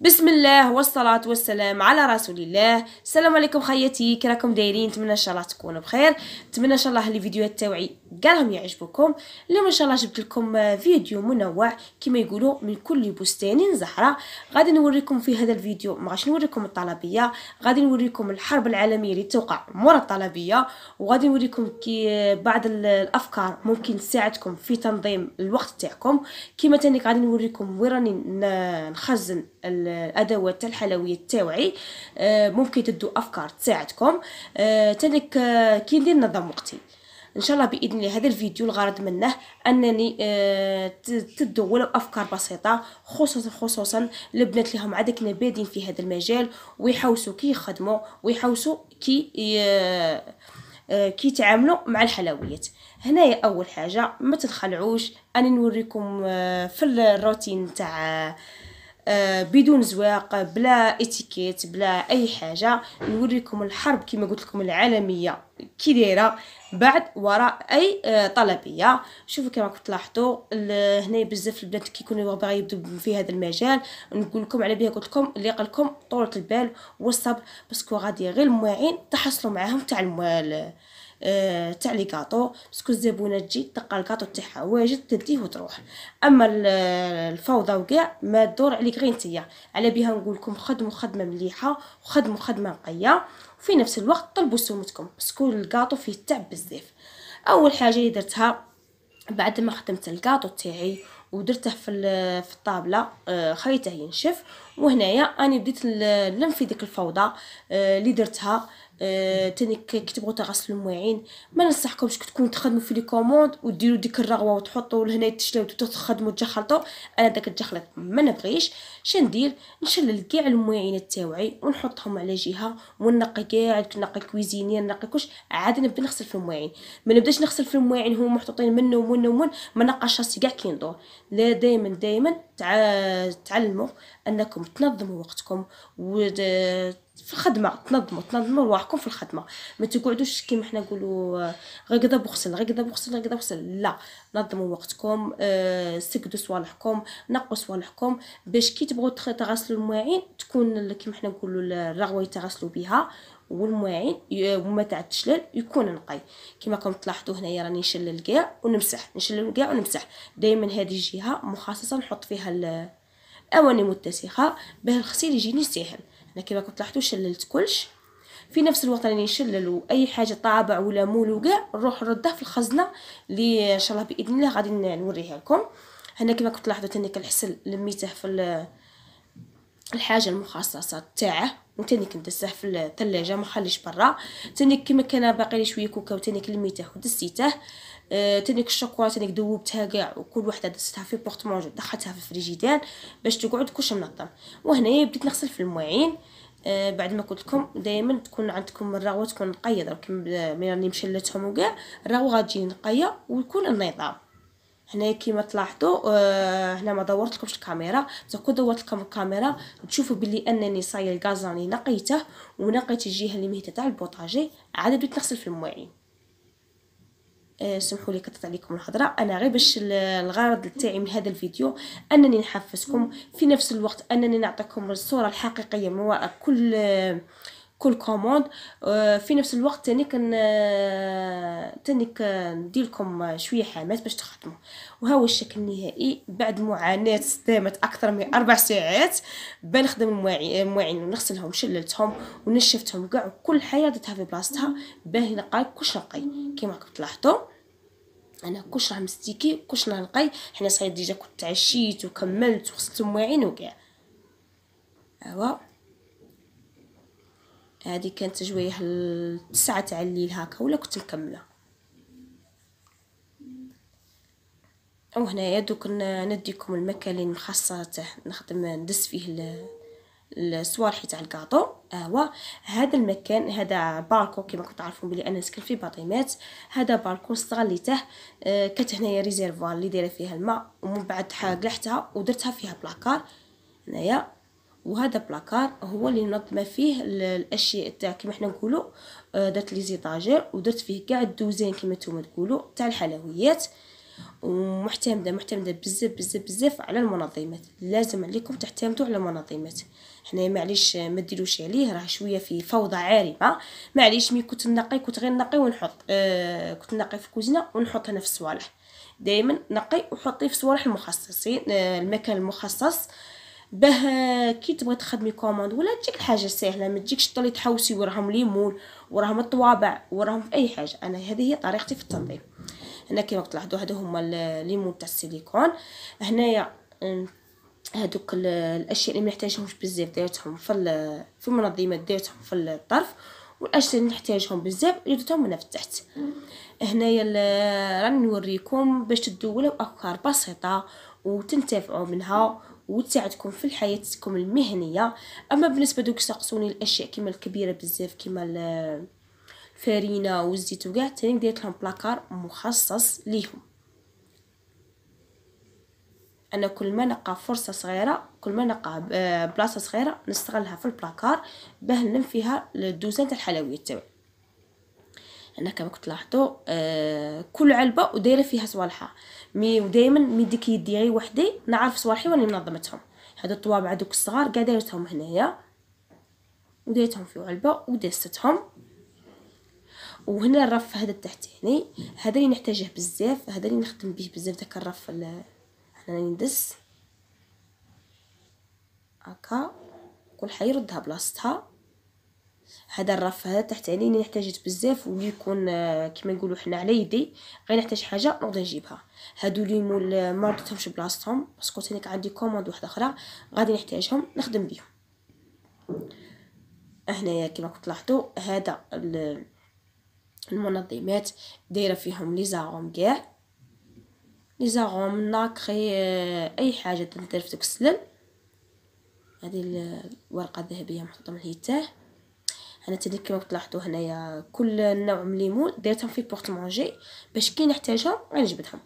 بسم الله والصلاة والسلام على رسول الله السلام عليكم خياتي كي راكم دايرين نتمنى ان شاء الله تكونوا بخير نتمنى ان شاء الله الفيديوهات تاوعي قالهم يعجبكم اليوم ان شاء الله جبت لكم آه، فيديو منوع كما يقولوا من كل بستان زهره غادي نوريكم في هذا الفيديو ما نوريكم الطلبيه غادي نوريكم الحرب العالميه اللي توقع مورا الطلبيه وغادي نوريكم كي آه، بعض الافكار ممكن تساعدكم في تنظيم الوقت تاعكم كما ثاني غادي نوريكم وين راني نخزن الادوات تاع الحلويات تاوعي آه، ممكن تدو افكار تساعدكم تانيك كي ندير نظام وقتي ان شاء الله باذن الله هذا الفيديو الغرض منه انني آه، تدولوا افكار بسيطه خصوصا خصوصا البنات اللي هم عادك بادين في هذا المجال ويحوسوا كي يخدموا ويحوسوا كي آه، آه، كي يتعاملوا مع الحلويات هنايا اول حاجه ما تتخلعوش اني نوريكم في الروتين تاع آه، بدون زواق بلا اتيكيت بلا اي حاجه نوريكم الحرب كما قلت لكم العالميه كي دايره بعد وراء اي آه، طلبيه شوفوا كما راكم تلاحظوا هنا بزاف البنات كيكونوا باغي يبداو في هذا المجال نقول لكم على بها قلت لكم اللي لكم طولة البال والصبر باسكو غادي غير المواعين تحصلوا معاهم تاع المال آه، تاع لي كاطو باسكو الزبونه تجي تلقى الكاطو تاعها واجد تديه وتروح اما الفوضى وكاع ما تدور عليك غير نتيا على بها نقول لكم خدموا خدمه مليحه وخدموا خدمه نقيه وفي نفس الوقت طلبوا سومتكم باسكو الكاطو فيه تعب بزاف اول حاجه اللي درتها بعد ما خدمت الكاطو تاعي ودرته في في الطابله آه، خليته ينشف وهنايا انا بديت نلم في ديك الفوضى آه، اللي درتها آه، تاني كتبغوا تغسلوا المواعين ما ننصحكمش تكونوا تخدموا في لي كوموند وديروا ديك الرغوه وتحطوا لهنا تشلاو تخدموا تجخلطوا انا داك التجخلط ما نبغيش شندير نشلل كاع المواعين تاوعي ونحطهم على جهه ونقي كاع نقي الكويزينير نقي كلش عاد نبدا نغسل في المواعين ما نبداش نغسل في المواعين هما محطوطين من ومن ومن ما نقاش راسي كاع كي ندور لا دائما دائما تعلموا انكم تنظموا وقتكم و في الخدمه تنظموا تنظموا رواحكم في الخدمه ما تقعدوش كيما حنا نقولوا غير كذا بغسل غير كذا بغسل غير كذا بغسل لا نظموا وقتكم أه سكدوا صوالحكم نقوا صوالحكم باش كي تبغوا تغسلوا المواعين تكون كيما حنا نقولوا الرغوه يتغسلوا بها والمواعين وما تاع التشلل يكون نقي كيما راكم تلاحظوا هنايا راني نشلل كاع ونمسح نشلل كاع ونمسح دائما هذه الجهه مخصصه نحط فيها الاواني متسخه باه الغسيل يجيني ساهل انا كما كنت لاحظتوا شللت كلش في نفس الوقت راني نشلل اي حاجه طابع ولا مول وكاع نروح نرده في الخزنه اللي ان شاء الله باذن الله غادي نوريها لكم هنا كما كنت لاحظوا ثاني كنحسن لميته في الحاجه المخصصه تاعه وتاني كندسه في الثلاجه ما خليش برا ثاني كما كان باقي لي شويه كوكا وثاني لميته ودسيته أه، تنك الشوكولاته اللي ذوبتها كاع وكل وحده دستها في بورتمونجو دخلتها في فريجيدان باش تقعد كلش منظم وهنايا بديت نغسل في المواعين آه بعد ما قلت لكم دائما تكون عندكم الرغوه تكون نقيه درك ملي راني مشلتهم وكاع الرغوه غتجي نقيه ويكون النظام هنا كيما تلاحظوا آه هنا ما دورت لكمش الكاميرا تكون دورت لكم الكاميرا تشوفوا بلي انني صاير الغاز نقيته ونقيت الجهه اللي مهته تاع البوطاجي عاد بديت نغسل في المواعين آه، سمحوا لي قطعت عليكم الهضره انا غير باش الغرض تاعي من هذا الفيديو انني نحفزكم في نفس الوقت انني نعطيكم الصوره الحقيقيه من وراء كل آه، كل كوموند آه، في نفس الوقت تاني كن آه، تاني كنديلكم شويه حامات باش تخدموا وها هو الشكل النهائي بعد معاناه استدامت اكثر من اربع ساعات بنخدم المواعين ونغسلهم شللتهم ونشفتهم كاع كل حاجه درتها في بلاصتها باهي نقاي كلش نقي كيما راكم تلاحظوا انا كلش راه مستيكي كلش راه نقي حنا صايد ديجا كنت عشيت وكملت وغسلت المواعين وكاع ايوا هذه كانت تجويه التسعة تاع الليل هكا ولا كنت مكمله وهنايا دوك نديكم المكان الخاصه تاع نخدم ندس فيه الصوالحي تاع الكاطو اهو هذا المكان هذا باركو كما كنتو تعرفون بلي انا نسكن في باطيمات هذا باركو استغليته آه كانت هنايا ريزيرفوار اللي دايره فيها الماء ومن بعد قلحتها ودرتها فيها بلاكار هنايا وهذا بلاكار هو اللي نظم فيه الاشياء تاع كيما حنا نقولوا آه، درت لي زيطاجير ودرت فيه كاع الدوزين كيما نتوما تقولوا تاع الحلويات ومعتمده معتمده بزاف بزاف بزاف على المنظمات لازم عليكم تعتمدوا على المنظمات حنا معليش ما ديروش عليه راه شويه في فوضى عارمه معليش مي كنت نقي كنت غير نقي ونحط آه كنت نقي في الكوزينه ونحط هنا في الصوالح دائما نقي وحطي في صوالح المخصصين آه المكان المخصص باه كي تبغي تخدمي كوموند ولا تجيك حاجه سهله ما تجيكش تضلي تحوسي وراهم ليمون وراهم الطوابع وراهم في اي حاجه انا هذه هي طريقتي في التنظيف هنا كيما تلاحظوا هادو هما الليمون تاع السيليكون هنايا هادوك الاشياء اللي ما نحتاجهمش بزاف ديرتهم في في المنظمات ديرتهم في الطرف والاشياء اللي نحتاجهم بزاف درتهم من في التحت هنايا راني نوريكم باش تدولوا افكار بسيطه وتنتفعوا منها وتساعدكم في حياتكم المهنيه اما بالنسبه دوك سقسوني الاشياء كما الكبيره بزاف كما الفرينه والزيت وكاع تاني درت لهم بلاكار مخصص ليهم انا كل ما نلقى فرصه صغيره كل ما نلقى آه، بلاصه صغيره نستغلها في البلاكار باه نلم فيها الدوزان تاع الحلويات تاعي هنا كما كنت لاحظوا آه كل علبه ودايره فيها صوالحها مي ودائما ملي ديك يدي غير وحدي نعرف صوالحي واني منظمتهم هاد الطوابع دوك الصغار كاع دايرتهم هنايا وديتهم في علبه وداستهم وهنا الرف هذا التحتاني هذا اللي نحتاجه بزاف هذا اللي نخدم به بزاف داك الرف اللي ندس هكا كل حي يردها بلاصتها هذا الرف هذا تحت عليني احتاجت بزاف واللي يكون آه، كما نقولوا حنا على يدي غير نحتاج حاجه نقدر نجيبها هادو لي مول آه، ما رضيتهمش بلاصتهم باسكو قلت لك عندي كوموند واحده اخرى غادي نحتاجهم نخدم بيهم هنايا كما كنت لاحظوا هذا المنظمات دايره فيهم لي زاروم كاع لي زاروم ناكري آه، اي حاجه تندير في السلم هذه الورقه الذهبيه محطوطه من هيتاه انا تدي كما تلاحظوا هنايا كل نوع من الليمون درتهم في بورت مونجي باش كي نحتاجها غنجبدهم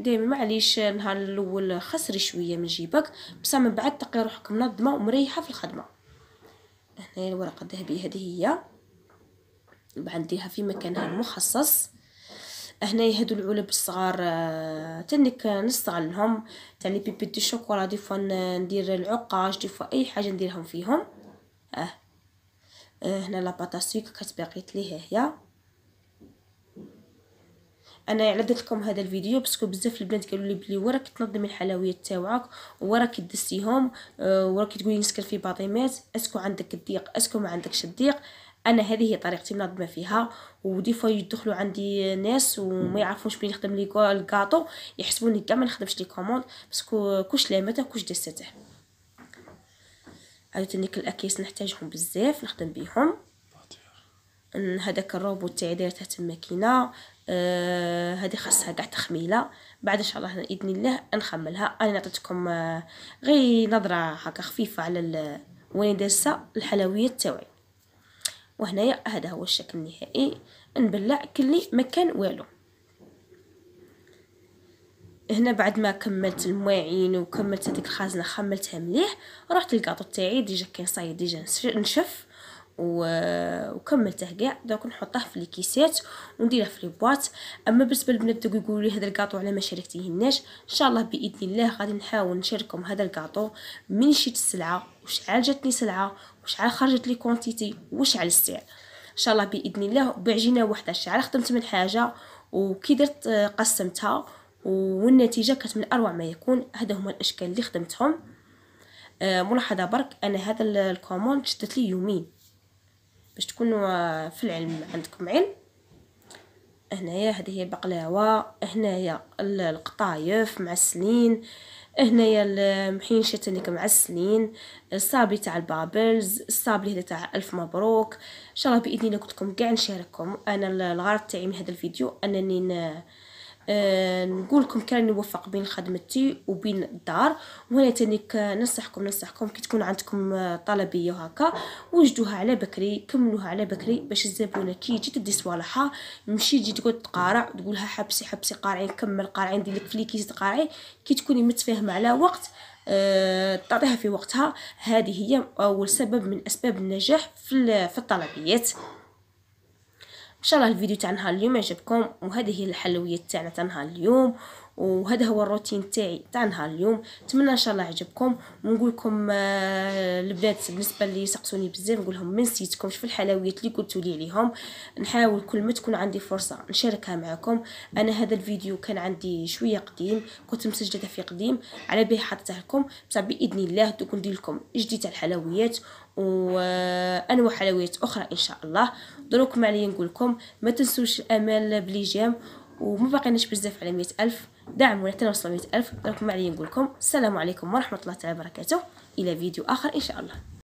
دايما معليش نهار الاول خسري شويه من جيبك بصح من بعد تقي روحك منظمه ومريحه في الخدمه هنايا الورقه الذهبيه هذه هي بعد نديرها في مكانها المخصص هنا هادو العلب الصغار آه، تنك نستغلهم تاع لي بيبي دي شوكولا دي فوا ندير العقاش دي فوا اي حاجه نديرهم فيهم اه, آه، هنا هنا لاباطا سويك كتبقيت لي هي انا على درت لكم هذا الفيديو باسكو بزاف البنات قالوا لي بلي وراك تنظمي الحلويات تاوعك وراك دسيهم آه، وراك تقولي نسكر في باطيمات اسكو عندك الضيق اسكو ما عندكش الضيق انا هذه هي طريقتي منظمه فيها ودي فوا يدخلوا عندي ناس وما يعرفوش بلي نخدم لي الكاطو يحسبوني كامل نخدمش لي كوموند باسكو كوش لامته كوش دسته عاوتاني الاكياس نحتاجهم بزاف نخدم بيهم هذاك الروبوت تاعي دايرته تما كاينه آه هذه خاصها كاع تخميله بعد ان شاء الله باذن الله نخملها انا نعطيتكم آه، غير نظره هكا خفيفه على وين دارسه الحلويات تاوعي وهنايا هذا هو الشكل النهائي نبلع كلي ما كان والو هنا بعد ما كملت المواعين وكملت هذيك الخزنه خملتها مليح رحت للكاطو تاعي ديجا كاين صايد ديجا نشف وكملته كاع دونك نحطه في الكيسات ونديره في البواط اما بالنسبه للبنات دوك يقولوا لي هذا الكاطو على ما شاركتيهناش ان شاء الله باذن الله غادي نحاول نشارككم هذا الكاطو من شيت السلعه وشحال جات جاتني سلعه وشحال خرجت لي كونتيتي وشحال السعر ان شاء الله باذن الله بعجينه وحده الشعر خدمت من حاجه وكي درت آه، قسمتها والنتيجه كانت من اروع ما يكون هذا هما الاشكال اللي خدمتهم آه، ملاحظه برك انا هذا الكوموند شدت لي يومين باش تكونوا آه، في العلم عندكم علم هنايا هذه هي البقلاوه هنايا القطايف معسلين هنايا المحينشات شتنك معسلين الصابلي تاع البابلز الصابلي هذا تاع الف مبروك ان شاء الله باذن الله قلت لكم كاع نشارككم انا الغرض تاعي من هذا الفيديو انني أه نقول لكم كان نوفق بين خدمتي وبين الدار وهنا تاني نصحكم نصحكم كي تكون عندكم آه، طلبيه هكا وجدوها على بكري كملوها على بكري باش الزبونه كي تجي تدي صوالحها ماشي تجي تقعد تقارع تقولها حبسي حبسي قارعين كمل قارعين دير لك فليكيس تقارعي كي تكوني متفاهمه على وقت أه تعطيها في وقتها هذه هي اول سبب من اسباب النجاح في الطلبيات ان شاء الله الفيديو تاع نهار اليوم يعجبكم وهذه هي الحلويات تاعنا تاع نهار اليوم وهذا هو الروتين تاعي تاع نهار اليوم نتمنى ان شاء الله يعجبكم ونقول لكم آه، البنات بالنسبه اللي سقسوني بزاف نقول لهم ما نسيتكمش في الحلويات اللي قلتوا لي عليهم نحاول كل ما تكون عندي فرصه نشاركها معكم انا هذا الفيديو كان عندي شويه قديم كنت مسجله في قديم على بيه حطيته لكم بصح باذن الله دوك ندير لكم جديد على الحلويات وانواع آه، حلويات اخرى ان شاء الله دروك ما عليا نقول لكم ما تنسوش الامال بلي جام وما بقيناش بزاف على مئة الف دعموا ونحترم وصل مئة ألف معي نقول لكم السلام عليكم ورحمة الله تعالى وبركاته إلى فيديو آخر إن شاء الله